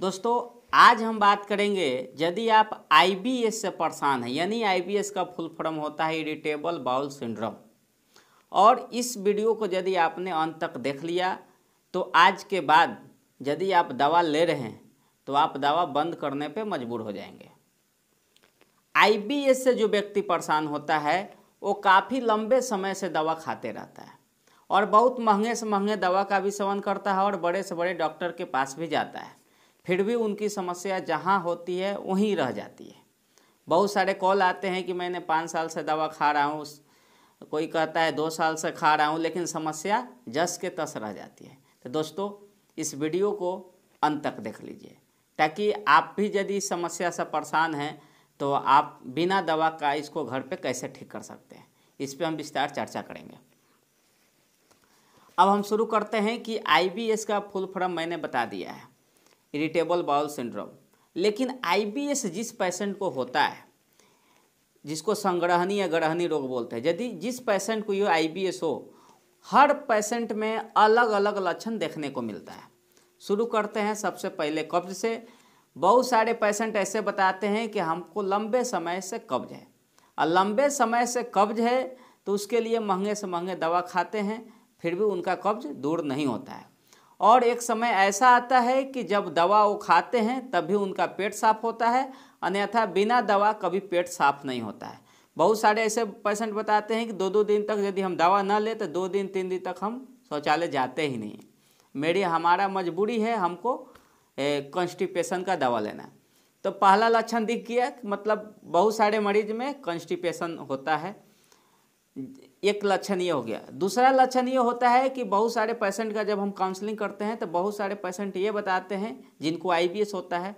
दोस्तों आज हम बात करेंगे यदि आप आईबीएस से परेशान हैं यानी आईबीएस का फुल फॉर्म होता है इरिटेबल बाउल सिंड्रोम और इस वीडियो को यदि आपने अंत तक देख लिया तो आज के बाद यदि आप दवा ले रहे हैं तो आप दवा बंद करने पे मजबूर हो जाएंगे आईबीएस से जो व्यक्ति परेशान होता है वो काफ़ी लंबे समय से दवा खाते रहता है और बहुत महंगे से महंगे दवा का भी सेवन करता है और बड़े से बड़े डॉक्टर के पास भी जाता है फिर भी उनकी समस्या जहाँ होती है वहीं रह जाती है बहुत सारे कॉल आते हैं कि मैंने पाँच साल से दवा खा रहा हूँ कोई कहता है दो साल से खा रहा हूँ लेकिन समस्या जस के तस रह जाती है तो दोस्तों इस वीडियो को अंत तक देख लीजिए ताकि आप भी यदि समस्या से परेशान हैं तो आप बिना दवा का इसको घर पे कैसे ठीक कर सकते हैं इस पर हम विस्तार चर्चा करेंगे अब हम शुरू करते हैं कि आई का फुल फॉर्म मैंने बता दिया है इरिटेबल बाउल सिंड्रोम लेकिन आईबीएस जिस पेशेंट को होता है जिसको संग्रहणी या ग्रहणी रोग बोलते हैं यदि जिस पेशेंट को ये आईबीएस हो हर पेशेंट में अलग अलग लक्षण देखने को मिलता है शुरू करते हैं सबसे पहले कब्ज से बहुत सारे पेशेंट ऐसे बताते हैं कि हमको लंबे समय से कब्ज है और लंबे समय से कब्ज है तो उसके लिए महंगे से महंगे दवा खाते हैं फिर भी उनका कब्ज दूर नहीं होता है और एक समय ऐसा आता है कि जब दवा वो खाते हैं तब भी उनका पेट साफ होता है अन्यथा बिना दवा कभी पेट साफ नहीं होता है बहुत सारे ऐसे पेशेंट बताते हैं कि दो दो दिन तक यदि हम दवा ना ले तो दो दिन तीन दिन तक हम शौचालय जाते ही नहीं मेरी हमारा मजबूरी है हमको कॉन्स्टिपेशन का दवा लेना है तो पहला लक्षण दिख गया मतलब बहुत सारे मरीज में कॉन्स्टिपेशन होता है एक लक्षण ये हो गया दूसरा लक्षण ये होता है कि बहुत सारे पेशेंट का जब हम काउंसलिंग करते हैं तो बहुत सारे पेशेंट ये बताते हैं जिनको आई होता है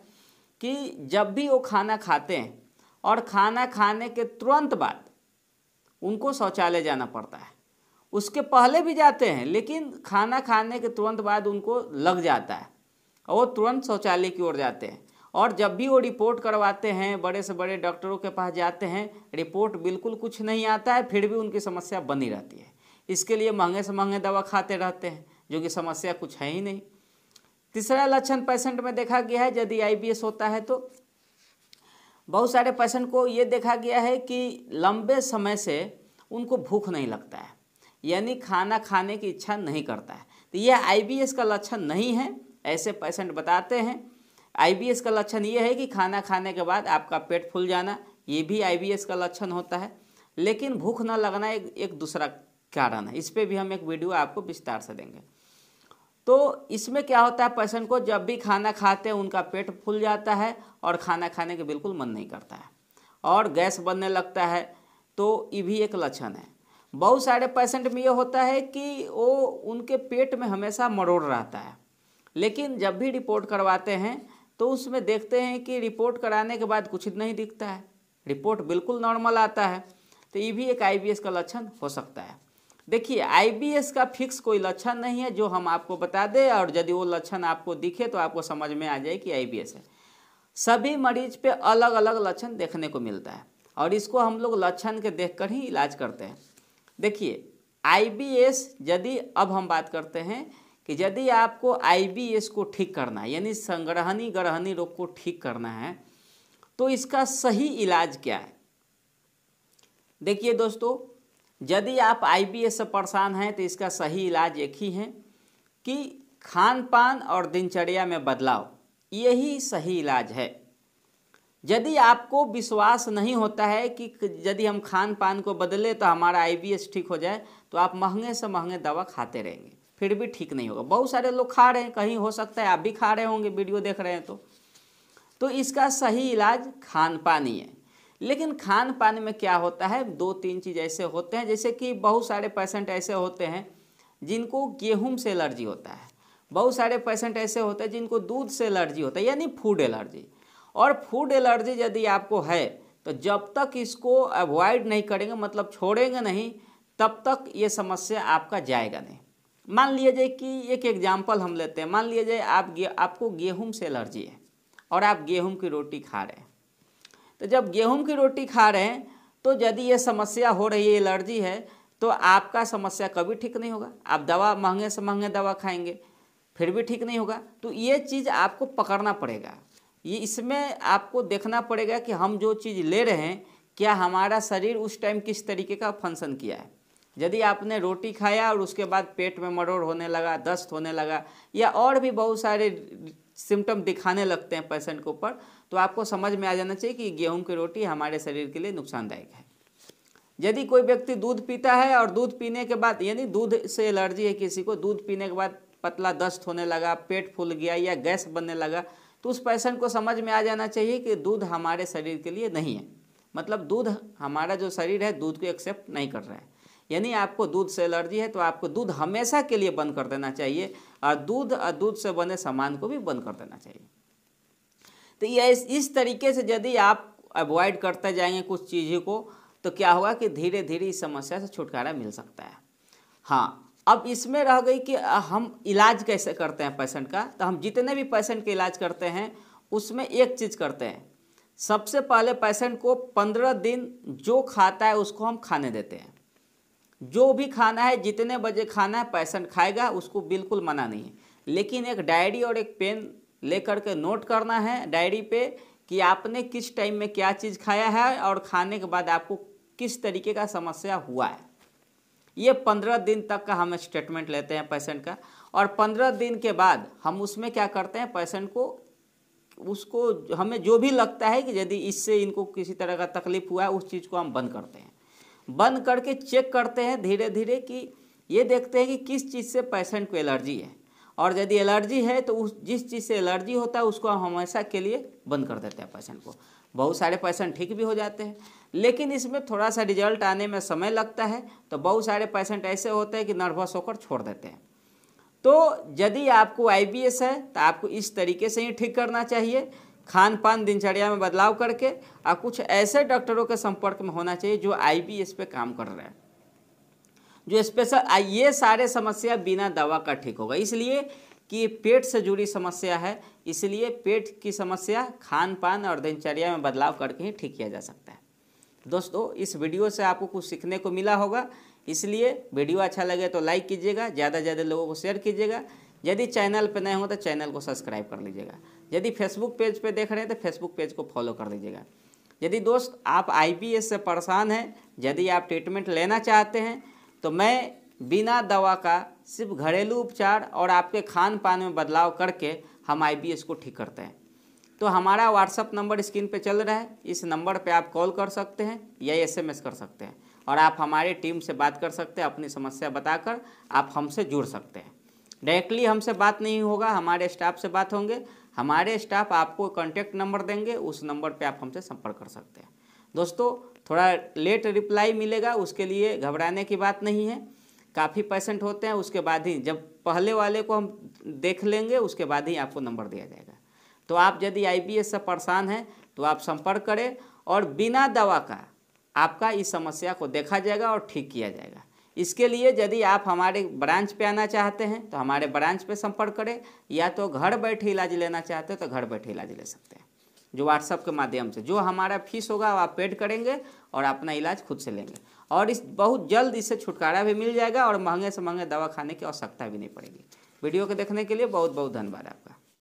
कि जब भी वो खाना खाते हैं और खाना खाने के तुरंत बाद उनको शौचालय जाना पड़ता है उसके पहले भी जाते हैं लेकिन खाना खाने के तुरंत बाद उनको लग जाता है और वो तुरंत शौचालय की ओर जाते हैं और जब भी वो रिपोर्ट करवाते हैं बड़े से बड़े डॉक्टरों के पास जाते हैं रिपोर्ट बिल्कुल कुछ नहीं आता है फिर भी उनकी समस्या बनी रहती है इसके लिए महंगे से महंगे दवा खाते रहते हैं जो कि समस्या कुछ है ही नहीं तीसरा लक्षण पेशेंट में देखा गया है यदि आई होता है तो बहुत सारे पेशेंट को ये देखा गया है कि लंबे समय से उनको भूख नहीं लगता है यानी खाना खाने की इच्छा नहीं करता है तो यह आई का लक्षण नहीं है ऐसे पेशेंट बताते हैं आई का लक्षण ये है कि खाना खाने के बाद आपका पेट फूल जाना ये भी आई का लक्षण होता है लेकिन भूख ना लगना एक एक दूसरा कारण है इस पर भी हम एक वीडियो आपको विस्तार से देंगे तो इसमें क्या होता है पेशेंट को जब भी खाना खाते हैं उनका पेट फूल जाता है और खाना खाने के बिल्कुल मन नहीं करता है और गैस बनने लगता है तो ये भी एक लक्षण है बहुत सारे पेशेंट में ये होता है कि वो उनके पेट में हमेशा मरोड़ रहता है लेकिन जब भी रिपोर्ट करवाते हैं तो उसमें देखते हैं कि रिपोर्ट कराने के बाद कुछ नहीं दिखता है रिपोर्ट बिल्कुल नॉर्मल आता है तो ये भी एक आई का लक्षण हो सकता है देखिए आई का फिक्स कोई लक्षण नहीं है जो हम आपको बता दें और यदि वो लक्षण आपको दिखे तो आपको समझ में आ जाए कि आई है सभी मरीज पे अलग अलग लक्षण देखने को मिलता है और इसको हम लोग लक्षण के देखकर ही इलाज करते हैं देखिए आई यदि अब हम बात करते हैं कि यदि आपको आईबीएस को ठीक करना है यानी संग्रहणी ग्रहणी रोग को ठीक करना है तो इसका सही इलाज क्या है देखिए दोस्तों यदि आप आईबीएस से परेशान हैं तो इसका सही इलाज एक ही है कि खान पान और दिनचर्या में बदलाव यही सही इलाज है यदि आपको विश्वास नहीं होता है कि यदि हम खान पान को बदले तो हमारा आईबीएस ठीक हो जाए तो आप महंगे से महंगे दवा खाते रहेंगे फिर भी ठीक नहीं होगा बहुत सारे लोग खा रहे हैं कहीं हो सकता है आप भी खा रहे होंगे वीडियो देख रहे हैं तो तो इसका सही इलाज खान पान ही है लेकिन खान पान में क्या होता है दो तीन चीज़ ऐसे होते हैं जैसे कि बहुत सारे पेशेंट ऐसे होते हैं जिनको गेहूं से एलर्जी होता है बहुत सारे पेशेंट ऐसे होते हैं जिनको दूध से एलर्जी होता है यानी फूड एलर्जी और फूड एलर्जी यदि आपको है तो जब तक इसको अवॉइड नहीं करेंगे मतलब छोड़ेंगे नहीं तब तक ये समस्या आपका जाएगा नहीं मान लीजिए जाए कि एक एग्जाम्पल हम लेते हैं मान लिया जाए आप गे, आपको गेहूं से एलर्जी है और आप गेहूं की रोटी खा रहे हैं तो जब गेहूं की रोटी खा रहे हैं तो यदि ये समस्या हो रही है एलर्जी है तो आपका समस्या कभी ठीक नहीं होगा आप दवा महंगे से महंगे दवा खाएंगे फिर भी ठीक नहीं होगा तो ये चीज़ आपको पकड़ना पड़ेगा ये इसमें आपको देखना पड़ेगा कि हम जो चीज़ ले रहे हैं क्या हमारा शरीर उस टाइम किस तरीके का फंक्शन किया है यदि आपने रोटी खाया और उसके बाद पेट में मरोड़ होने लगा दस्त होने लगा या और भी बहुत सारे सिम्टम दिखाने लगते हैं पेशेंट के ऊपर तो आपको समझ में आ जाना चाहिए कि गेहूं की रोटी हमारे शरीर के लिए नुकसानदायक है यदि कोई व्यक्ति दूध पीता है और दूध पीने के बाद यानी दूध से एलर्जी है किसी को दूध पीने के बाद पतला दस्त होने लगा पेट फूल गया या गैस बनने लगा तो उस पेशेंट को समझ में आ जाना चाहिए कि दूध हमारे शरीर के लिए नहीं है मतलब दूध हमारा जो शरीर है दूध को एक्सेप्ट नहीं कर रहा है यानी आपको दूध से एलर्जी है तो आपको दूध हमेशा के लिए बंद कर देना चाहिए और दूध और दूध से बने सामान को भी बंद कर देना चाहिए तो ये इस तरीके से यदि आप अवॉइड करते जाएंगे कुछ चीज़ों को तो क्या होगा कि धीरे धीरे इस समस्या से छुटकारा मिल सकता है हाँ अब इसमें रह गई कि हम इलाज कैसे करते हैं पेशेंट का तो हम जितने भी पेशेंट के इलाज करते हैं उसमें एक चीज़ करते हैं सबसे पहले पेशेंट को पंद्रह दिन जो खाता है उसको हम खाने देते हैं जो भी खाना है जितने बजे खाना है पेशेंट खाएगा उसको बिल्कुल मना नहीं है लेकिन एक डायरी और एक पेन लेकर के नोट करना है डायरी पे कि आपने किस टाइम में क्या चीज़ खाया है और खाने के बाद आपको किस तरीके का समस्या हुआ है ये पंद्रह दिन तक का हम स्टेटमेंट लेते हैं पेशेंट का और पंद्रह दिन के बाद हम उसमें क्या करते हैं पेशेंट को उसको हमें जो भी लगता है कि यदि इससे इनको किसी तरह का तकलीफ हुआ है उस चीज़ को हम बंद करते हैं बंद करके चेक करते हैं धीरे धीरे कि ये देखते हैं कि किस चीज़ से पेशेंट को एलर्जी है और यदि एलर्जी है तो उस जिस चीज़ से एलर्जी होता है उसको हम हमेशा के लिए बंद कर देते हैं पेशेंट को बहुत सारे पेशेंट ठीक भी हो जाते हैं लेकिन इसमें थोड़ा सा रिजल्ट आने में समय लगता है तो बहुत सारे पेशेंट ऐसे होते हैं कि नर्वस होकर छोड़ देते हैं तो यदि आपको आई है तो आपको इस तरीके से ही ठीक करना चाहिए खान पान दिनचर्या में बदलाव करके और कुछ ऐसे डॉक्टरों के संपर्क में होना चाहिए जो आईबीएस पे काम कर रहे हैं जो स्पेशल ये सारे समस्या बिना दवा का ठीक होगा इसलिए कि पेट से जुड़ी समस्या है इसलिए पेट की समस्या खान पान और दिनचर्या में बदलाव करके ही ठीक किया जा सकता है दोस्तों इस वीडियो से आपको कुछ सीखने को मिला होगा इसलिए वीडियो अच्छा लगे तो लाइक कीजिएगा ज़्यादा से ज़्यादा लोगों को शेयर कीजिएगा यदि चैनल पर नए हो तो चैनल को सब्सक्राइब कर लीजिएगा यदि फेसबुक पेज पे देख रहे हैं तो फेसबुक पेज को फॉलो कर दीजिएगा यदि दोस्त आप आईपीएस से परेशान हैं यदि आप ट्रीटमेंट लेना चाहते हैं तो मैं बिना दवा का सिर्फ घरेलू उपचार और आपके खान पान में बदलाव करके हम आईबीएस को ठीक करते हैं तो हमारा व्हाट्सअप नंबर स्क्रीन पे चल रहा है इस नंबर पे आप कॉल कर सकते हैं या एसएमएस कर सकते हैं और आप हमारे टीम से बात कर सकते हैं अपनी समस्या बताकर आप हमसे जुड़ सकते हैं डायरेक्टली हमसे बात नहीं होगा हमारे स्टाफ से बात होंगे हमारे स्टाफ आपको कॉन्टैक्ट नंबर देंगे उस नंबर पे आप हमसे संपर्क कर सकते हैं दोस्तों थोड़ा लेट रिप्लाई मिलेगा उसके लिए घबराने की बात नहीं है काफ़ी पेशेंट होते हैं उसके बाद ही जब पहले वाले को हम देख लेंगे उसके बाद ही आपको नंबर दिया जाएगा तो आप यदि आई से परेशान हैं तो आप संपर्क करें और बिना दवा का आपका इस समस्या को देखा जाएगा और ठीक किया जाएगा इसके लिए यदि आप हमारे ब्रांच पे आना चाहते हैं तो हमारे ब्रांच पे संपर्क करें या तो घर बैठे इलाज लेना चाहते हैं तो घर बैठे इलाज ले सकते हैं जो व्हाट्सअप के माध्यम से जो हमारा फीस होगा आप पेड करेंगे और अपना इलाज खुद से लेंगे और इस बहुत जल्द इससे छुटकारा भी मिल जाएगा और महंगे से महंगे दवा खाने की आवश्यकता भी नहीं पड़ेगी वीडियो को देखने के लिए बहुत बहुत धन्यवाद आपका